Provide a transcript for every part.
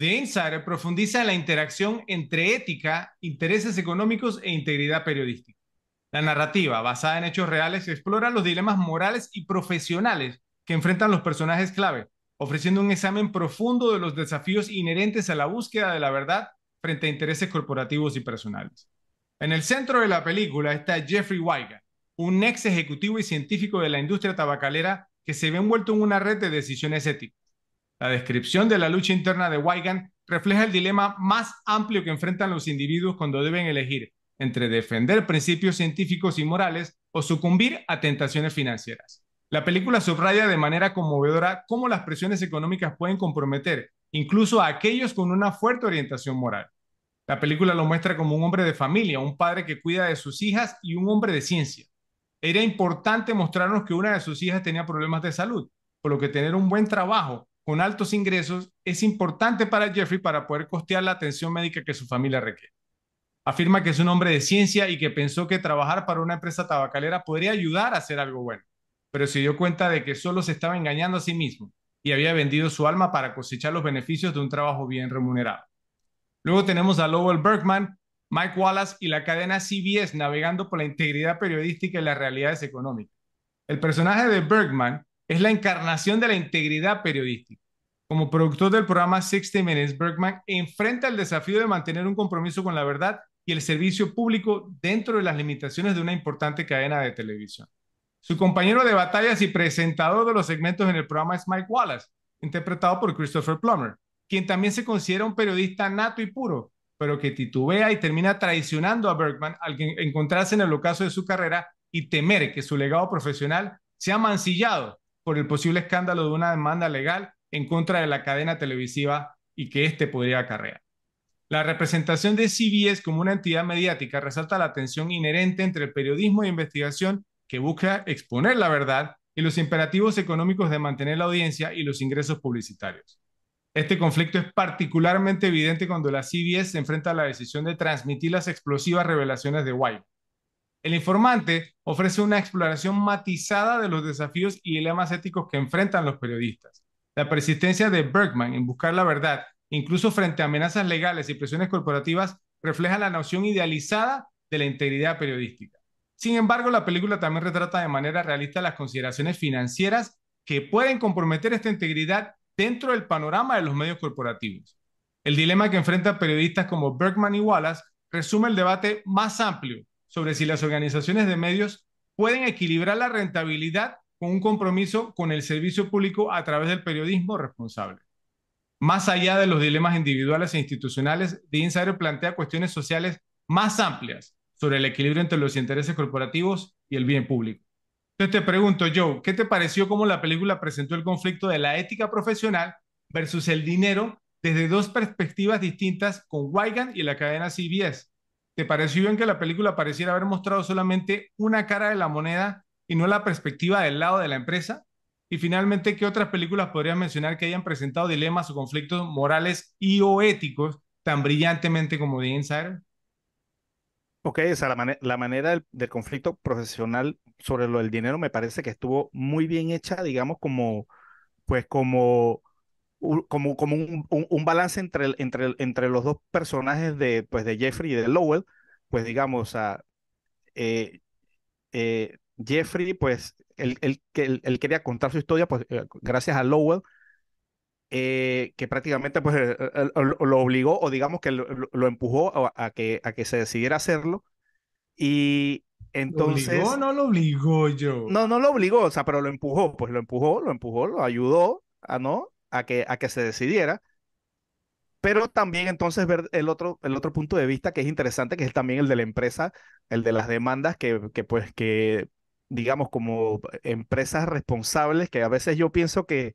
The Insider profundiza en la interacción entre ética, intereses económicos e integridad periodística. La narrativa, basada en hechos reales, explora los dilemas morales y profesionales que enfrentan los personajes clave, ofreciendo un examen profundo de los desafíos inherentes a la búsqueda de la verdad frente a intereses corporativos y personales. En el centro de la película está Jeffrey Weigand, un ex ejecutivo y científico de la industria tabacalera que se ve envuelto en una red de decisiones éticas. La descripción de la lucha interna de Weigand refleja el dilema más amplio que enfrentan los individuos cuando deben elegir entre defender principios científicos y morales o sucumbir a tentaciones financieras. La película subraya de manera conmovedora cómo las presiones económicas pueden comprometer incluso a aquellos con una fuerte orientación moral. La película lo muestra como un hombre de familia, un padre que cuida de sus hijas y un hombre de ciencia. Era importante mostrarnos que una de sus hijas tenía problemas de salud, por lo que tener un buen trabajo con altos ingresos es importante para Jeffrey para poder costear la atención médica que su familia requiere. Afirma que es un hombre de ciencia y que pensó que trabajar para una empresa tabacalera podría ayudar a hacer algo bueno, pero se dio cuenta de que solo se estaba engañando a sí mismo y había vendido su alma para cosechar los beneficios de un trabajo bien remunerado. Luego tenemos a Lowell Bergman, Mike Wallace y la cadena CBS navegando por la integridad periodística y las realidades económicas. El personaje de Bergman es la encarnación de la integridad periodística. Como productor del programa 60 Minutes, Bergman enfrenta el desafío de mantener un compromiso con la verdad y el servicio público dentro de las limitaciones de una importante cadena de televisión. Su compañero de batallas y presentador de los segmentos en el programa es Mike Wallace, interpretado por Christopher Plummer, quien también se considera un periodista nato y puro, pero que titubea y termina traicionando a Bergman al encontrarse en el ocaso de su carrera y temer que su legado profesional sea mancillado por el posible escándalo de una demanda legal en contra de la cadena televisiva y que éste podría acarrear. La representación de CBS como una entidad mediática resalta la tensión inherente entre el periodismo de investigación que busca exponer la verdad y los imperativos económicos de mantener la audiencia y los ingresos publicitarios. Este conflicto es particularmente evidente cuando la CBS se enfrenta a la decisión de transmitir las explosivas revelaciones de White, el informante ofrece una exploración matizada de los desafíos y dilemas éticos que enfrentan los periodistas. La persistencia de Bergman en buscar la verdad, incluso frente a amenazas legales y presiones corporativas, refleja la noción idealizada de la integridad periodística. Sin embargo, la película también retrata de manera realista las consideraciones financieras que pueden comprometer esta integridad dentro del panorama de los medios corporativos. El dilema que enfrentan periodistas como Bergman y Wallace resume el debate más amplio sobre si las organizaciones de medios pueden equilibrar la rentabilidad con un compromiso con el servicio público a través del periodismo responsable. Más allá de los dilemas individuales e institucionales, de Insider plantea cuestiones sociales más amplias sobre el equilibrio entre los intereses corporativos y el bien público. Entonces te pregunto, Joe, ¿qué te pareció cómo la película presentó el conflicto de la ética profesional versus el dinero desde dos perspectivas distintas con Weigand y la cadena CBS? ¿Te pareció bien que la película pareciera haber mostrado solamente una cara de la moneda y no la perspectiva del lado de la empresa? Y finalmente, ¿qué otras películas podrías mencionar que hayan presentado dilemas o conflictos morales y o éticos tan brillantemente como The Insider? Ok, o la, manera del, conflicto profesional sobre lo del dinero me parece que estuvo muy bien hecha, digamos, como, pues como como, como un, un, balance entre, entre, entre los dos personajes de, pues, de Jeffrey y de Lowell, pues digamos, a, eh, eh, Jeffrey, pues él, él, quería contar su historia, pues eh, gracias a Lowell, que prácticamente pues, lo obligó o digamos que lo, empujó a, que, a que se decidiera hacerlo. Y entonces... No lo obligó yo. No, no lo obligó, o sea, pero lo empujó, pues lo empujó, lo empujó, lo ayudó a ah, no a que, a que se decidiera. Pero también entonces ver el otro, el otro punto de vista que es interesante, que es también el de la empresa, el de las demandas que, pues que digamos como empresas responsables, que a veces yo pienso que,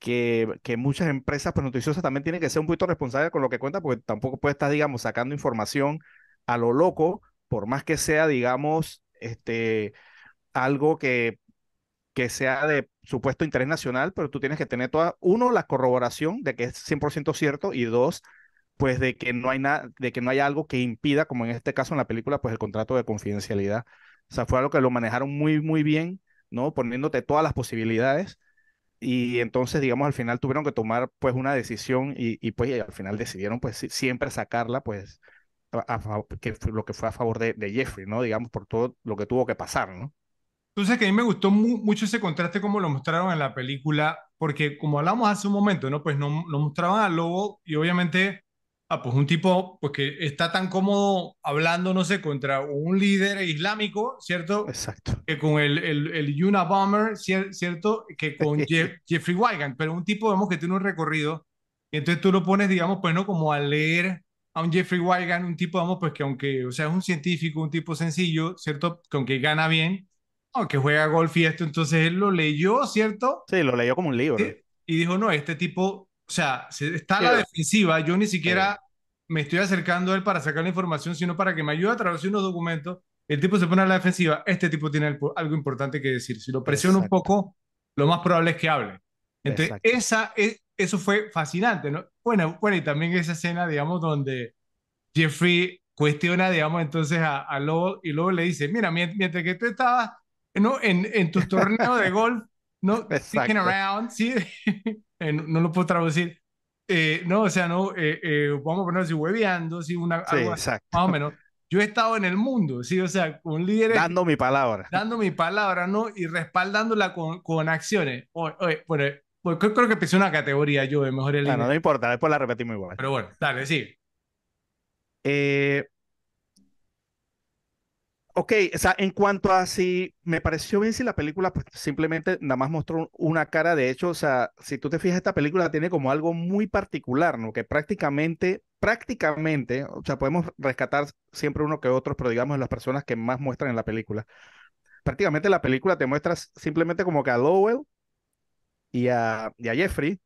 que, que, muchas empresas pues, noticiosas también tienen que ser un poquito responsables con lo que cuenta porque tampoco puede estar, digamos, sacando información a lo loco, por más que sea, digamos, este, algo que que sea de supuesto interés nacional, pero tú tienes que tener toda, uno, la corroboración de que es 100% cierto y dos, pues de que no hay nada, de que no hay algo que impida, como en este caso en la película, pues el contrato de confidencialidad. O sea, fue algo que lo manejaron muy, muy bien, ¿no? Poniéndote todas las posibilidades y entonces, digamos, al final tuvieron que tomar pues una decisión y, pues al final decidieron pues siempre sacarla, pues, a, que fue lo que fue a favor de, de Jeffrey, ¿no? Digamos, por todo lo que tuvo que pasar, ¿no? Entonces, que a mí me gustó mucho ese contraste como lo mostraron en la película, porque como hablamos hace un momento, ¿no? Pues no, no mostraban al lobo y obviamente, a ah, pues un tipo pues que está tan cómodo hablando, no sé, contra un líder islámico, ¿cierto? Exacto. Que con el, el, el Yuna Bomber, ¿cierto? Que con Jeffrey Wigand, pero un tipo, vemos que tiene un recorrido, y entonces tú lo pones, digamos, pues no como a leer a un Jeffrey Wigand, un tipo, vamos, pues que aunque, o sea, es un científico, un tipo sencillo, ¿cierto? Que aunque gana bien, que juega golf y esto, entonces él lo leyó, ¿cierto? Sí, lo leyó como un libro. Eh, y dijo, no, este tipo, o sea, está a la defensiva, yo ni siquiera me estoy acercando a él para sacar la información, sino para que me ayude a traducir unos documentos. El tipo se pone a la defensiva, este tipo tiene algo importante que decir. Si lo presiono un poco, lo más probable es que hable. Entonces, esa e, eso fue fascinante, ¿no? Bueno, bueno, y también esa escena, digamos, donde Jeffrey cuestiona, digamos, entonces a, a y luego le dice, mira, mientras que tú estabas ¿no? En, en tu torneo de golf, ¿no? Sticking around, ¿sí? no lo puedo traducir. Eh, no, o sea, no, eh, eh, vamos a poner así, hueveando, ¿sí? Una, algo, Más o menos. Yo he estado en el mundo, ¿sí? O sea, un líder... Dando mi palabra. Dando mi palabra, ¿no? Y respaldándola con, con acciones. Oye, bueno, pues, creo que empecé una categoría yo de el claro, No, no importa, después la repetimos igual. Pero bueno, dale, sí. Eh, Ok, o sea, en cuanto a si me pareció bien si la película pues, simplemente nada más mostró una cara, de hecho, o sea, si tú te fijas, esta película tiene como algo muy particular, ¿no? Que prácticamente, prácticamente, o sea, podemos rescatar siempre uno que otro, pero digamos las personas que más muestran en la película. Prácticamente la película te muestra simplemente como que a Lowell y a, y a Jeffrey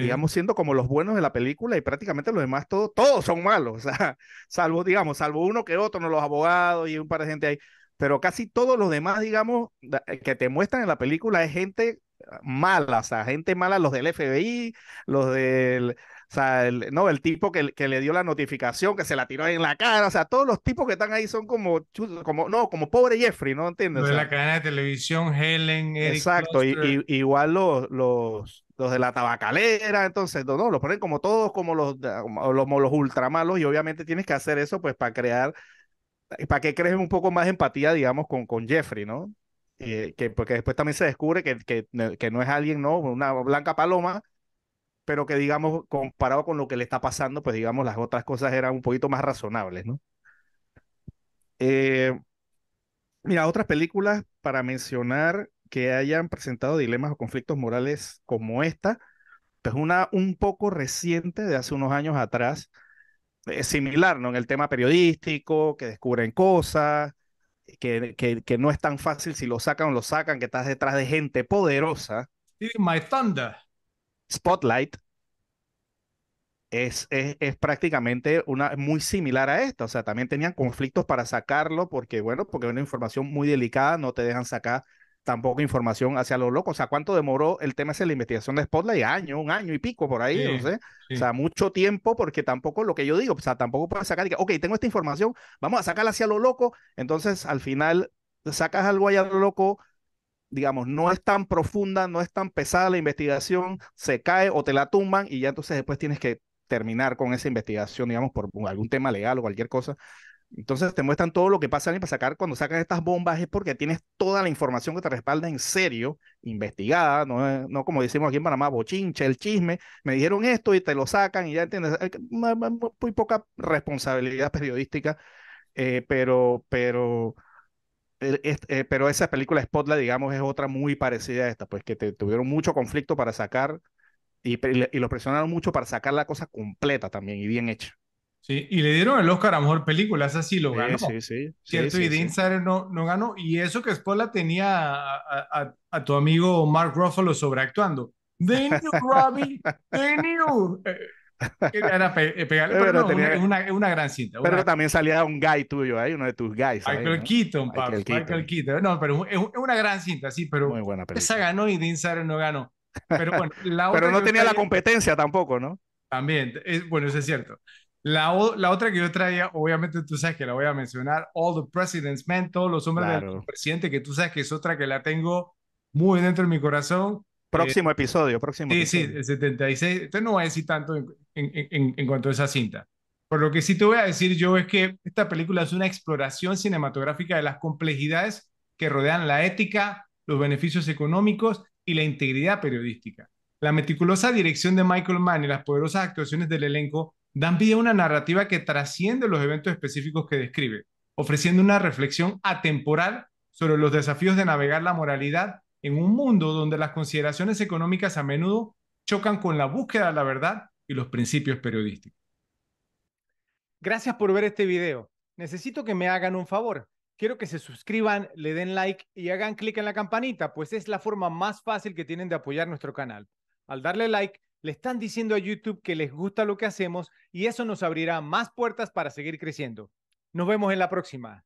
digamos, siendo como los buenos de la película y prácticamente los demás todos, todos son malos, o sea, salvo, digamos, salvo uno que otro, no los abogados y un par de gente ahí, pero casi todos los demás, digamos, eh, que te muestran en la película es gente malas, o gente mala, los del FBI, los del, o sea, el, no, el tipo que, que, le dio la notificación, que se la tiró en la cara, o sea, todos los tipos que están ahí son como, como no, como pobre Jeffrey, ¿no entiendes? de la cadena de televisión, Helen, Eric Exacto, y, igual los, los, de la tabacalera, entonces, no, no, Lo ponen como todos, como los, los los malos y obviamente tienes que hacer eso, pues, para crear, para que crees un poco más empatía, digamos, con, con Jeffrey, ¿no? Eh, que, porque después también se descubre que, que, no es alguien, ¿no? Una blanca paloma, pero que digamos, comparado con lo que le está pasando, pues digamos, las otras cosas eran un poquito más razonables, ¿no? Eh, mira, otras películas para mencionar que hayan presentado dilemas o conflictos morales como esta, pues una un poco reciente de hace unos años atrás, eh, similar, ¿no? En el tema periodístico, que descubren cosas, que, no es tan fácil si lo sacan o lo sacan, que estás detrás de gente poderosa. My Thunder. Spotlight. Es, es, prácticamente una muy similar a esta. O sea, también tenían conflictos para sacarlo porque, bueno, porque es una información muy delicada, no te dejan sacar tampoco información hacia lo locos. O sea, ¿cuánto demoró el tema de la investigación de Spotlight? Año, un año y pico por ahí, no sé. O sea, mucho tiempo porque tampoco lo que yo digo, o sea, tampoco puedes sacar, y, ok, tengo esta información, vamos a sacarla hacia lo loco. Entonces, al final, sacas algo allá lo loco, digamos, no es tan profunda, no es tan pesada la investigación, se cae o te la tumban y ya entonces después tienes que terminar con esa investigación, digamos, por algún tema legal o cualquier cosa. Entonces te muestran todo lo que pasa y para sacar, cuando sacan estas bombas es porque tienes toda la información que te respalda en serio, investigada, no, no como decimos aquí en Panamá, bochinche, el chisme, me dijeron esto y te lo sacan y ya entiendes, muy poca responsabilidad periodística, eh, pero, pero, eh, pero esa película Spotlight, digamos, es otra muy parecida a esta, pues que te, tuvieron mucho conflicto para sacar y, y lo presionaron mucho para sacar la cosa completa también y bien hecha. Sí, y le dieron el Oscar a Mejor Película, esa sí lo ganó. Sí, sí, sí. Cierto, y The no, no ganó. Y eso que después la tenía a, a, a tu amigo Mark Ruffalo sobreactuando. They New Robbie, they eh, Era eh, pegarle, una, una, una, gran cinta. Pero también salía un guy tuyo ahí, uno de tus guys. Michael ¿no? Keaton, Michael, Michael Keaton. No, pero es, una gran cinta, sí, pero esa ganó y Dean no ganó. Pero, bueno, la pero no tenía la competencia tampoco, ¿no? También, es, bueno, eso es cierto. La, la, otra que yo traía, obviamente tú sabes que la voy a mencionar, All the President's Men, todos los hombres del presidente, que tú sabes que es otra que la tengo muy dentro de mi corazón. Próximo eh, episodio, próximo. Sí, sí, el 76. Entonces no voy a decir tanto en, en, en, cuanto a esa cinta. Por lo que sí te voy a decir yo es que esta película es una exploración cinematográfica de las complejidades que rodean la ética, los beneficios económicos y la integridad periodística. La meticulosa dirección de Michael Mann y las poderosas actuaciones del elenco dan pie a una narrativa que trasciende los eventos específicos que describe, ofreciendo una reflexión atemporal sobre los desafíos de navegar la moralidad en un mundo donde las consideraciones económicas a menudo chocan con la búsqueda de la verdad y los principios periodísticos. Gracias por ver este video. Necesito que me hagan un favor. Quiero que se suscriban, le den like y hagan clic en la campanita, pues es la forma más fácil que tienen de apoyar nuestro canal. Al darle like, le están diciendo a YouTube que les gusta lo que hacemos y eso nos abrirá más puertas para seguir creciendo. Nos vemos en la próxima.